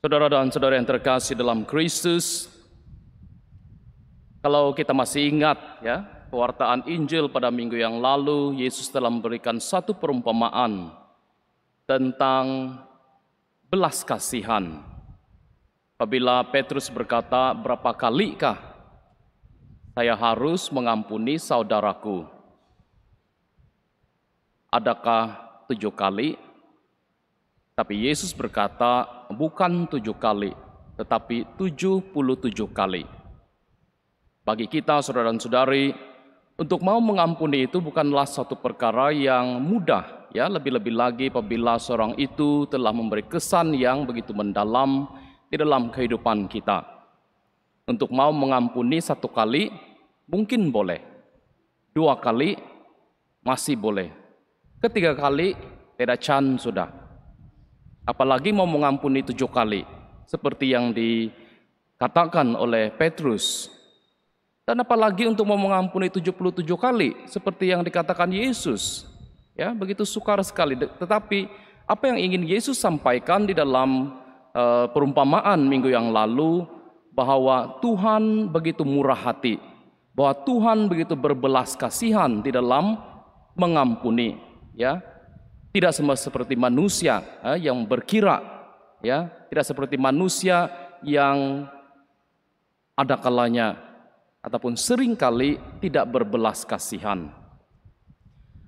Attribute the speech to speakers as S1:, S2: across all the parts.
S1: Saudara dan saudara yang terkasih dalam Kristus, kalau kita masih ingat ya, pewartaan Injil pada minggu yang lalu, Yesus telah memberikan satu perumpamaan tentang belas kasihan. Apabila Petrus berkata, berapa kalikah saya harus mengampuni saudaraku? Adakah tujuh kali? Tapi Yesus berkata, bukan tujuh kali, tetapi tujuh puluh tujuh kali. Bagi kita, saudara dan saudari, untuk mau mengampuni itu bukanlah satu perkara yang mudah, ya lebih-lebih lagi apabila seorang itu telah memberi kesan yang begitu mendalam di dalam kehidupan kita. Untuk mau mengampuni satu kali, mungkin boleh. Dua kali, masih boleh. Ketiga kali, tidak can sudah. Apalagi mau mengampuni tujuh kali. Seperti yang dikatakan oleh Petrus. Dan apalagi untuk mau mengampuni tujuh puluh tujuh kali. Seperti yang dikatakan Yesus. Ya, begitu sukar sekali. Tetapi apa yang ingin Yesus sampaikan di dalam eh, perumpamaan minggu yang lalu bahwa Tuhan begitu murah hati, bahwa Tuhan begitu berbelas kasihan di dalam mengampuni, ya. Tidak sama seperti manusia eh, yang berkira, ya, tidak seperti manusia yang ada kalanya ataupun seringkali tidak berbelas kasihan.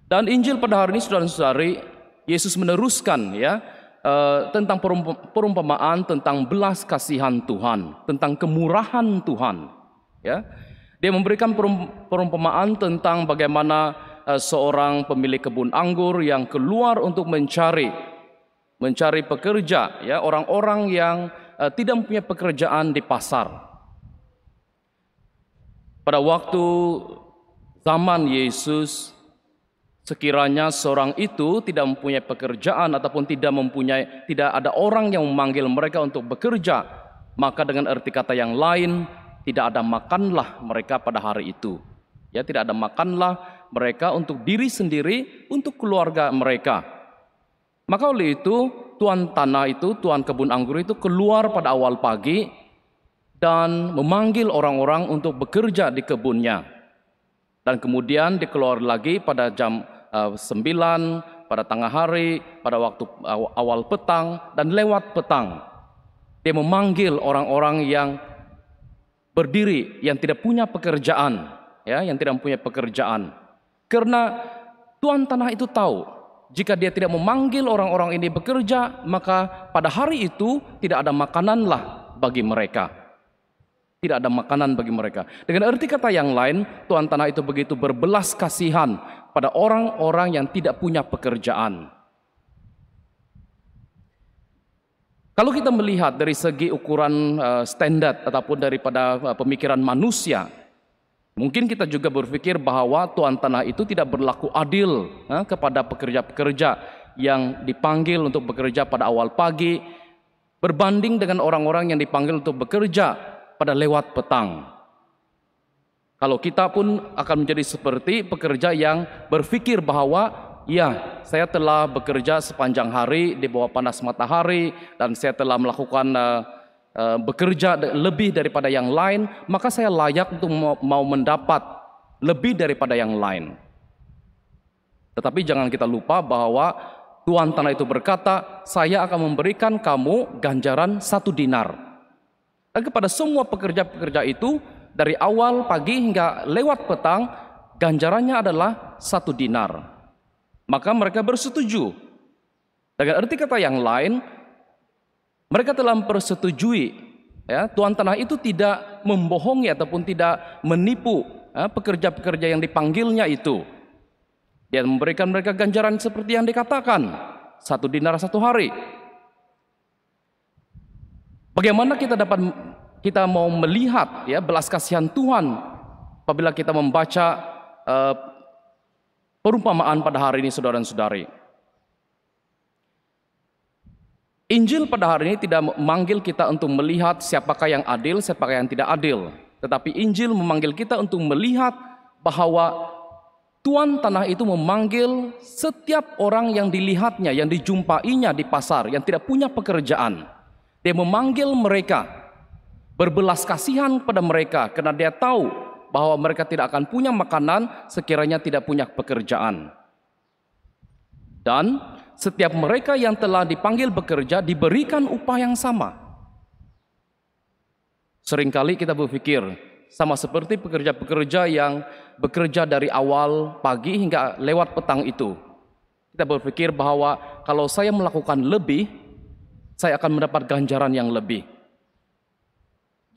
S1: Dan Injil pada hari ini saudara-saudari Yesus meneruskan ya eh, tentang perumpamaan tentang belas kasihan Tuhan, tentang kemurahan Tuhan, ya. Dia memberikan perumpamaan tentang bagaimana Eh, seorang pemilik kebun anggur yang keluar untuk mencari mencari pekerja ya orang-orang yang eh, tidak punya pekerjaan di pasar. Pada waktu zaman Yesus sekiranya seorang itu tidak mempunyai pekerjaan ataupun tidak mempunyai tidak ada orang yang memanggil mereka untuk bekerja, maka dengan erti kata yang lain tidak ada makanlah mereka pada hari itu. Ya, tidak ada makanlah mereka, untuk diri sendiri, untuk keluarga mereka. Maka oleh itu, tuan tanah itu, tuan kebun anggur itu keluar pada awal pagi dan memanggil orang-orang untuk bekerja di kebunnya. Dan kemudian dikeluar lagi pada jam eh, sembilan, pada tengah hari, pada waktu eh, awal petang, dan lewat petang. Dia memanggil orang-orang yang berdiri, yang tidak punya pekerjaan, ya, yang tidak punya pekerjaan. Karena tuan tanah itu tahu jika dia tidak memanggil orang-orang ini bekerja, maka pada hari itu tidak ada makananlah bagi mereka. Tidak ada makanan bagi mereka. Dengan arti kata yang lain, tuan tanah itu begitu berbelas kasihan pada orang-orang yang tidak punya pekerjaan. Kalau kita melihat dari segi ukuran eh, standar ataupun daripada eh, pemikiran manusia, Mungkin kita juga berpikir bahwa tuan tanah itu tidak berlaku adil eh, kepada pekerja-pekerja yang dipanggil untuk bekerja pada awal pagi berbanding dengan orang-orang yang dipanggil untuk bekerja pada lewat petang. Kalau kita pun akan menjadi seperti pekerja yang berpikir bahwa ya saya telah bekerja sepanjang hari di bawah panas matahari dan saya telah melakukan uh, Eh, bekerja lebih daripada yang lain, maka saya layak untuk mau mendapat lebih daripada yang lain. Tetapi jangan kita lupa bahwa Tuhan Tanah itu berkata, saya akan memberikan kamu ganjaran satu dinar. Dan kepada semua pekerja-pekerja itu, dari awal pagi hingga lewat petang, ganjarannya adalah satu dinar. Maka mereka bersetuju. Dengan arti kata yang lain, mereka telah persetujui ya, tuan tanah itu tidak membohongi ataupun tidak menipu ya, pekerja-pekerja ya, yang dipanggilnya itu. Dia memberikan mereka ganjaran seperti yang dikatakan, satu dinar satu hari. Bagaimana kita dapat kita mau melihat ya belas kasihan Tuhan apabila kita membaca uh, perumpamaan pada hari ini saudara-saudari. Injil pada hari ini tidak memanggil kita untuk melihat siapakah yang adil, siapakah yang tidak adil. Tetapi Injil memanggil kita untuk melihat bahwa Tuan tanah itu memanggil setiap orang yang dilihatnya, yang dijumpainya di pasar, yang tidak punya pekerjaan. Dia memanggil mereka, berbelas kasihan pada mereka karena dia tahu bahwa mereka tidak akan punya makanan sekiranya tidak punya pekerjaan. Dan setiap mereka yang telah dipanggil bekerja diberikan upah yang sama. Seringkali kita berpikir sama seperti pekerja-pekerja yang bekerja dari awal pagi hingga lewat petang itu. Kita berpikir bahwa kalau saya melakukan lebih, saya akan mendapat ganjaran yang lebih.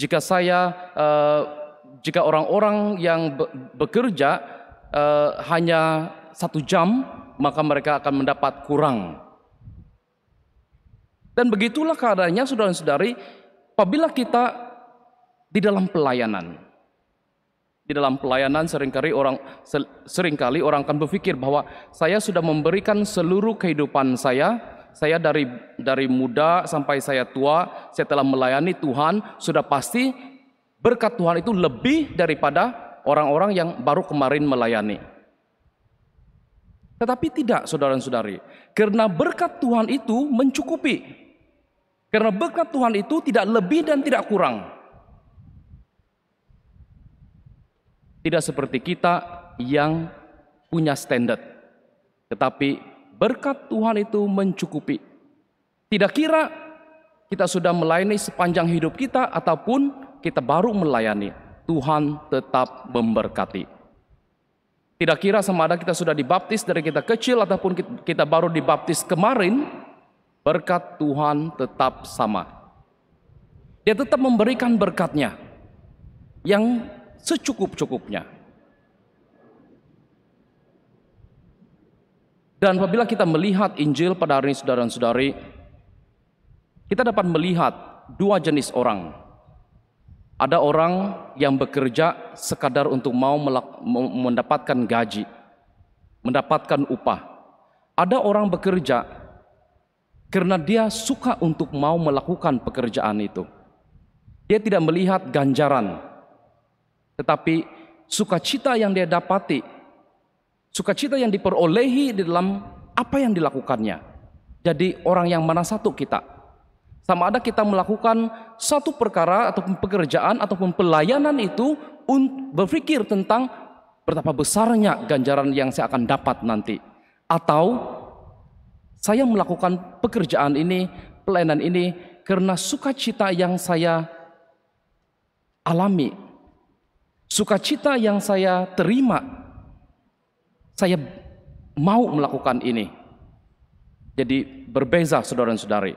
S1: Jika saya, eh, jika orang-orang yang bekerja eh, hanya satu jam maka mereka akan mendapat kurang. Dan begitulah keadaannya saudara-saudari, apabila kita di dalam pelayanan. Di dalam pelayanan seringkali orang seringkali orang akan berpikir bahwa saya sudah memberikan seluruh kehidupan saya, saya dari dari muda sampai saya tua, saya telah melayani Tuhan, sudah pasti berkat Tuhan itu lebih daripada orang-orang yang baru kemarin melayani. Tetapi tidak saudara-saudari, karena berkat Tuhan itu mencukupi. Karena berkat Tuhan itu tidak lebih dan tidak kurang. Tidak seperti kita yang punya standar. Tetapi berkat Tuhan itu mencukupi. Tidak kira kita sudah melayani sepanjang hidup kita ataupun kita baru melayani. Tuhan tetap memberkati. Tidak kira semada kita sudah dibaptis dari kita kecil ataupun kita baru dibaptis kemarin, berkat Tuhan tetap sama. Dia tetap memberikan berkatnya yang secukup-cukupnya. Dan apabila kita melihat Injil pada hari ini saudara-saudari, kita dapat melihat dua jenis orang ada orang yang bekerja sekadar untuk mau mendapatkan gaji, mendapatkan upah. Ada orang bekerja karena dia suka untuk mau melakukan pekerjaan itu. Dia tidak melihat ganjaran, tetapi sukacita yang dia dapati, sukacita yang diperolehi di dalam apa yang dilakukannya. Jadi orang yang mana satu kita? Sama ada kita melakukan satu perkara atau pekerjaan atau pelayanan itu berpikir tentang betapa besarnya ganjaran yang saya akan dapat nanti. Atau saya melakukan pekerjaan ini, pelayanan ini karena sukacita yang saya alami, sukacita yang saya terima, saya mau melakukan ini. Jadi berbeza saudara dan saudari.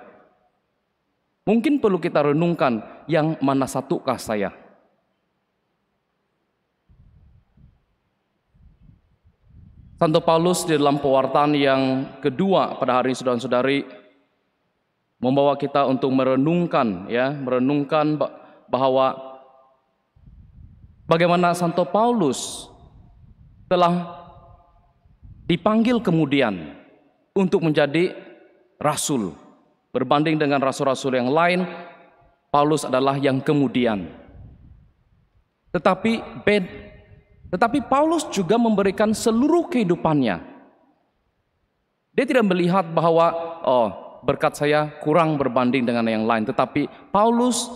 S1: Mungkin perlu kita renungkan yang mana satukah saya. Santo Paulus di dalam pewartaan yang kedua pada hari ini saudara-saudari membawa kita untuk merenungkan ya, merenungkan bahwa bagaimana Santo Paulus telah dipanggil kemudian untuk menjadi rasul. Berbanding dengan rasul-rasul yang lain, Paulus adalah yang kemudian. Tetapi bed, tetapi Paulus juga memberikan seluruh kehidupannya. Dia tidak melihat bahwa oh berkat saya kurang berbanding dengan yang lain, tetapi Paulus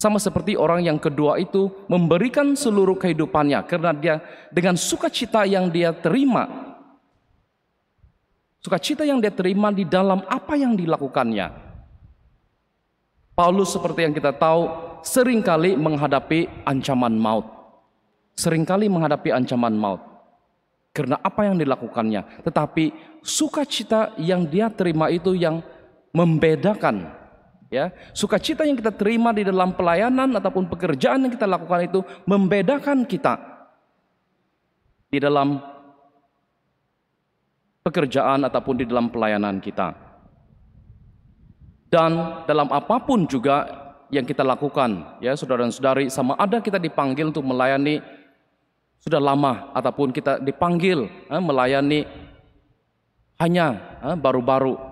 S1: sama seperti orang yang kedua itu memberikan seluruh kehidupannya karena dia dengan sukacita yang dia terima Sukacita yang dia terima di dalam apa yang dilakukannya. Paulus seperti yang kita tahu seringkali menghadapi ancaman maut. Seringkali menghadapi ancaman maut. Karena apa yang dilakukannya. Tetapi sukacita yang dia terima itu yang membedakan ya sukacita yang kita terima di dalam pelayanan ataupun pekerjaan yang kita lakukan itu membedakan kita di dalam pekerjaan ataupun di dalam pelayanan kita. Dan dalam apapun juga yang kita lakukan, ya saudara dan saudari, sama ada kita dipanggil untuk melayani sudah lama ataupun kita dipanggil eh, melayani hanya eh, baru-baru.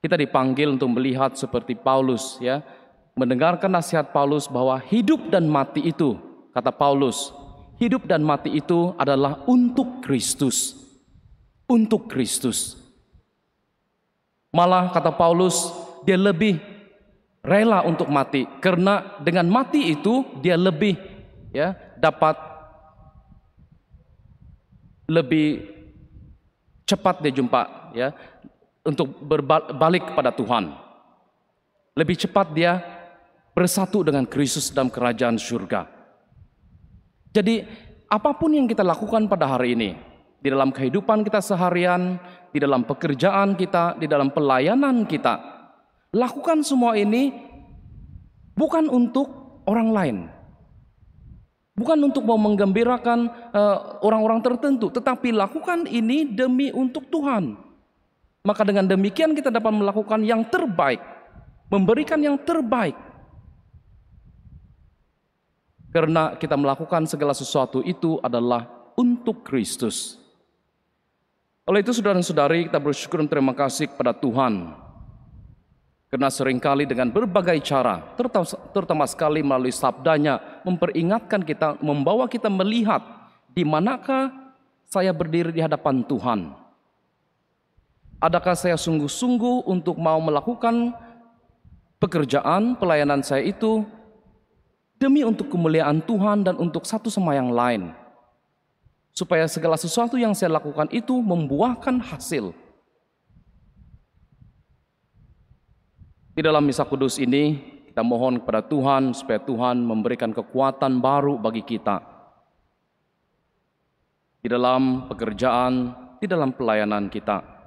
S1: kita dipanggil untuk melihat seperti Paulus ya, mendengarkan nasihat Paulus bahwa hidup dan mati itu, kata Paulus, Hidup dan mati itu adalah untuk Kristus. Untuk Kristus. Malah kata Paulus, dia lebih rela untuk mati karena dengan mati itu dia lebih ya dapat lebih cepat dia jumpa ya untuk berbalik kepada Tuhan. Lebih cepat dia bersatu dengan Kristus dalam kerajaan surga. Jadi apapun yang kita lakukan pada hari ini, di dalam kehidupan kita seharian, di dalam pekerjaan kita, di dalam pelayanan kita, lakukan semua ini bukan untuk orang lain. Bukan untuk mau menggembirakan eh, orang-orang tertentu, tetapi lakukan ini demi untuk Tuhan. Maka dengan demikian kita dapat melakukan yang terbaik, memberikan yang terbaik karena kita melakukan segala sesuatu itu adalah untuk Kristus. Oleh itu saudara-saudari kita bersyukur dan terima kasih kepada Tuhan. Karena seringkali dengan berbagai cara, terutama, terutama sekali melalui sabdanya, memperingatkan kita, membawa kita melihat di manakah saya berdiri di hadapan Tuhan. Adakah saya sungguh-sungguh untuk mau melakukan pekerjaan pelayanan saya itu demi untuk kemuliaan Tuhan dan untuk satu sama yang lain. Supaya segala sesuatu yang saya lakukan itu membuahkan hasil. Di dalam misa kudus ini, kita mohon kepada Tuhan supaya Tuhan memberikan kekuatan baru bagi kita. Di dalam pekerjaan, di dalam pelayanan kita.